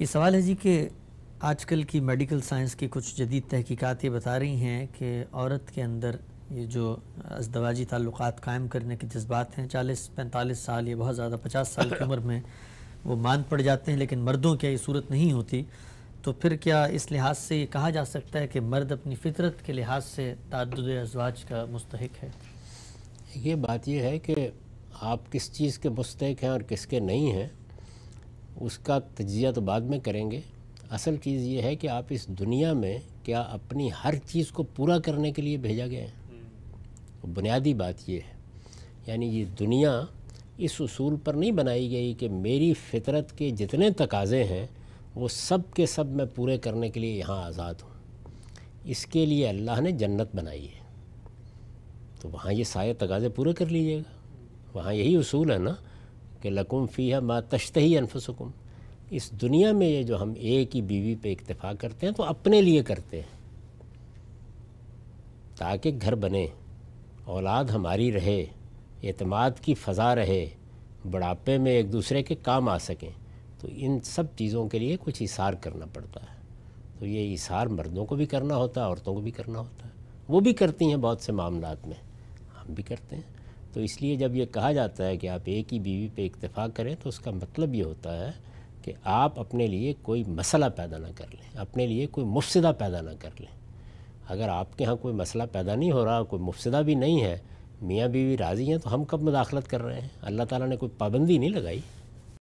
ये सवाल है जी कि आजकल की मेडिकल साइंस की कुछ जदीद तहकीक़ात ये बता रही हैं कि औरत के अंदर ये जो अजदवाजी ताल्लुक कायम करने के जज्बात हैं चालीस पैंतालीस साल या बहुत ज़्यादा पचास साल की उम्र में वो मान पड़ जाते हैं लेकिन मर्दों की ये सूरत नहीं होती तो फिर क्या इस लिहाज से ये कहा जा सकता है कि मर्द अपनी फितरत के लिहाज से तद अजवाज का मुस्तक है ये बात यह है कि आप किस चीज़ के मुस्तक हैं और किसके नहीं हैं उसका तजिया तो बाद में करेंगे असल चीज़ ये है कि आप इस दुनिया में क्या अपनी हर चीज़ को पूरा करने के लिए भेजा गया है तो बुनियादी बात ये है यानी ये दुनिया इस उसूल पर नहीं बनाई गई कि मेरी फितरत के जितने तकाजे हैं वो सब के सब मैं पूरे करने के लिए यहाँ आज़ाद हूँ इसके लिए अल्लाह ने जन्नत बनाई है तो वहाँ ये सारे तकाजे पूरे कर लीजिएगा वहाँ यही उसूल है ना कि लकुम माँ तशत ही अनफसकुम इस दुनिया में ये जो हम एक ही बीवी पे इतफ़ा करते हैं तो अपने लिए करते हैं ताकि घर बने औलाद हमारी रहे अतमाद की फ़ज़ा रहे बुढ़ापे में एक दूसरे के काम आ सकें तो इन सब चीज़ों के लिए कुछ इशार करना पड़ता है तो ये इशार मर्दों को भी करना होता है औरतों को भी करना होता है वो भी करती हैं बहुत से मामला में हम भी करते हैं तो इसलिए जब ये कहा जाता है कि आप एक ही बीवी पे इतफा करें तो उसका मतलब ये होता है कि आप अपने लिए कोई मसला पैदा ना कर लें अपने लिए कोई मुफसदा पैदा ना कर लें अगर आपके यहाँ कोई मसला पैदा नहीं हो रहा कोई मुफसदा भी नहीं है मियाँ बीवी राज़ी हैं तो हम कब मुदाखलत कर रहे हैं अल्लाह ताला ने कोई पाबंदी नहीं लगाई